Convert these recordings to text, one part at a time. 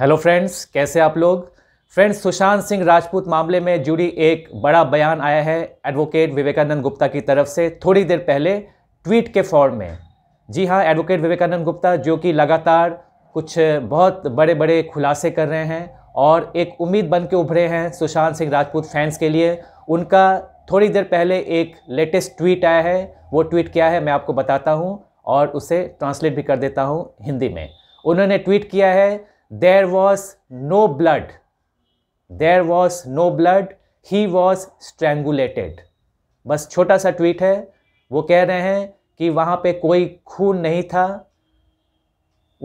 hello friends कैसे आप लोग फ्रेंड्स सुशांत सिंह राजपूत मामले में जुड़ी एक बड़ा बयान आया है एडवोकेट विवेकानंद गुप्ता की तरफ से थोड़ी देर पहले ट्वीट के फॉर्म में जी हाँ एडवोकेट विवेकानंद गुप्ता जो कि लगातार कुछ बहुत बड़े बड़े खुलासे कर रहे हैं और एक उम्मीद बन के उभरे हैं सुशांत सिंह राजपूत फैंस के लिए उनका थोड़ी देर पहले एक लेटेस्ट ट्वीट आया है वो ट्वीट क्या है मैं आपको बताता हूँ और उसे ट्रांसलेट भी कर देता हूँ हिंदी में उन्होंने ट्वीट किया है there was no blood there was no blood he was strangulated बस छोटा सा ट्वीट है वो कह रहे हैं कि वहाँ पे कोई खून नहीं था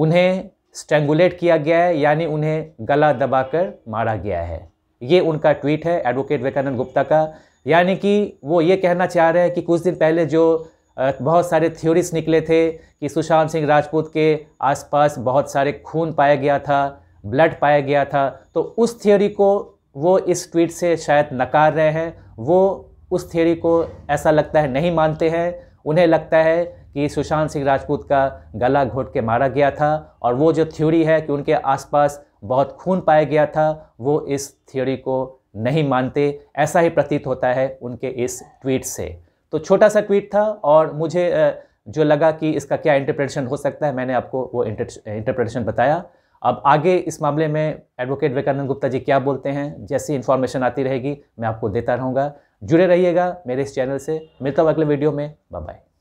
उन्हें स्ट्रेंगुलेट किया गया है यानी उन्हें गला दबाकर मारा गया है ये उनका ट्वीट है एडवोकेट विवेकानंद गुप्ता का यानी कि वो ये कहना चाह रहे हैं कि कुछ दिन पहले जो बहुत सारे थ्योरीज निकले थे कि सुशांत सिंह राजपूत के आसपास बहुत सारे खून पाया गया था ब्लड पाया गया था तो उस थ्योरी को वो इस ट्वीट से शायद नकार रहे हैं वो उस थ्योरी को ऐसा लगता है नहीं मानते हैं उन्हें लगता है कि सुशांत सिंह राजपूत का गला घोट के मारा गया था और वो जो थ्योरी है कि उनके आसपास बहुत खून पाया गया था वो इस थ्योरी को नहीं मानते ऐसा ही प्रतीत होता है उनके इस ट्वीट से तो छोटा सा ट्वीट था और मुझे जो लगा कि इसका क्या इंटरप्रिटेशन हो सकता है मैंने आपको वो इंटरप्रिटेशन बताया अब आगे इस मामले में एडवोकेट विवेकानंद गुप्ता जी क्या बोलते हैं जैसी इन्फॉर्मेशन आती रहेगी मैं आपको देता रहूँगा जुड़े रहिएगा मेरे इस चैनल से मिलता हूँ अगले वीडियो में बाय